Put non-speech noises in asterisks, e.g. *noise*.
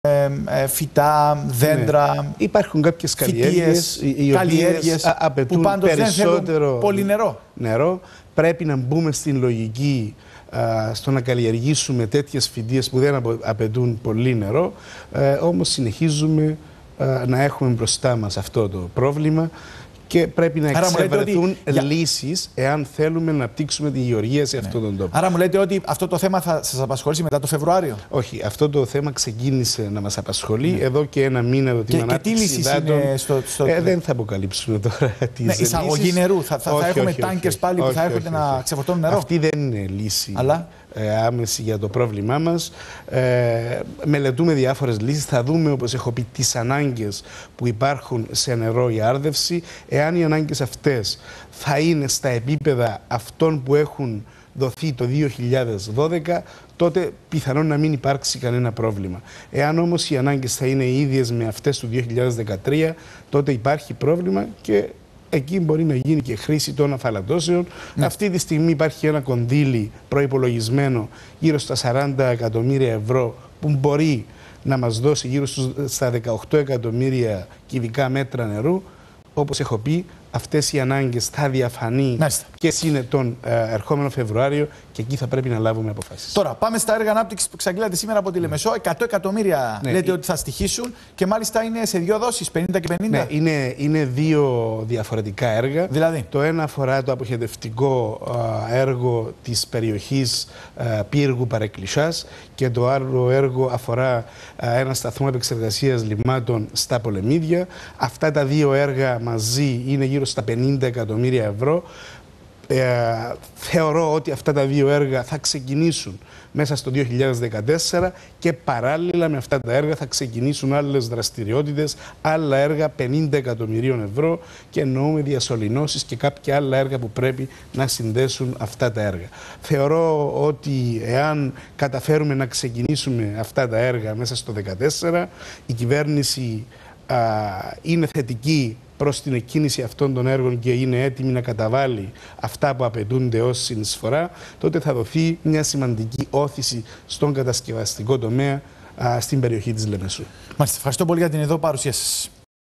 Ε, ε, φυτά, δέντρα, ναι. Υπάρχουν κάποιες καλλιέργειες, οι απαιτούν που περισσότερο πολύ νερό. νερό. Πρέπει να μπούμε στην λογική α, στο να καλλιεργήσουμε τέτοιες φυτίες που δεν απαιτούν πολύ νερό, ε, όμως συνεχίζουμε να έχουμε μπροστά μας αυτό το πρόβλημα και πρέπει να εξευρεθούν ότι... λύσεις εάν θέλουμε να πτύξουμε τη γεωργία σε ναι. αυτόν τον τόπο. Άρα μου λέτε ότι αυτό το θέμα θα σας απασχολήσει μετά το Φεβρουάριο. Όχι, αυτό το θέμα ξεκίνησε να μας απασχολεί ναι. εδώ και ένα μήνα. Το και, και τι λύσει είναι στο. στο... Ε, δεν θα αποκαλύψουμε τώρα *laughs* τις ναι, Εισαγωγή νερού. Θα, θα, έχουμε τάγκε πάλι που θα έρχονται να ξεφορτώνουν νερό. Αυτή δεν είναι λύση. Αλλά ε, άμεση για το πρόβλημά μας. Ε, μελετούμε διάφορες λύσεις. Θα δούμε, όπως έχω πει, τις ανάγκες που υπάρχουν σε νερό η άρδευση. Εάν οι ανάγκες αυτές θα είναι στα επίπεδα αυτών που έχουν δοθεί το 2012, τότε πιθανόν να μην υπάρξει κανένα πρόβλημα. Εάν όμως οι ανάγκες θα είναι οι ίδιες με αυτές του 2013, τότε υπάρχει πρόβλημα και Εκεί μπορεί να γίνει και χρήση των αφαλατώσεων. Ναι. Αυτή τη στιγμή υπάρχει ένα κονδύλι προϋπολογισμένο γύρω στα 40 εκατομμύρια ευρώ που μπορεί να μας δώσει γύρω στα 18 εκατομμύρια κυβικά μέτρα νερού. Όπως έχω πει, αυτές οι ανάγκες θα διαφανεί και είναι τον ε, ερχόμενο Φεβρουάριο και εκεί θα πρέπει να λάβουμε αποφάσεις. Τώρα, πάμε στα έργα ανάπτυξης που ξαγγείλατε σήμερα από τη Λεμεσό. 100 εκατομμύρια ναι. λέτε ότι θα στοιχήσουν και μάλιστα είναι σε δύο δόσεις, 50 και 50. Ναι, είναι, είναι δύο διαφορετικά έργα. Δηλαδή. Το ένα αφορά το αποχαιρετευτικό ε, έργο της περιοχής ε, Πύργου Παρεκκλησά και το άλλο έργο αφορά ένα σταθμό επεξεργασίας λιμάτων στα Πολεμίδια. Αυτά τα δύο έργα μαζί είναι γύρω στα 50 εκατομμύρια ευρώ. Ε, θεωρώ ότι αυτά τα δύο έργα θα ξεκινήσουν μέσα στο 2014 και παράλληλα με αυτά τα έργα θα ξεκινήσουν άλλες δραστηριότητες, άλλα έργα 50 εκατομμυρίων ευρώ και εννοούμε διασωληνώσεις και κάποια άλλα έργα που πρέπει να συνδέσουν αυτά τα έργα. Θεωρώ ότι εάν καταφέρουμε να ξεκινήσουμε αυτά τα έργα μέσα στο 2014, η κυβέρνηση είναι θετική προς την εκκίνηση αυτών των έργων και είναι έτοιμη να καταβάλει αυτά που απαιτούνται ως συνεισφορά, τότε θα δοθεί μια σημαντική όθηση στον κατασκευαστικό τομέα στην περιοχή της Λεμεσού. Μα Ευχαριστώ πολύ για την εδώ παρουσία σας.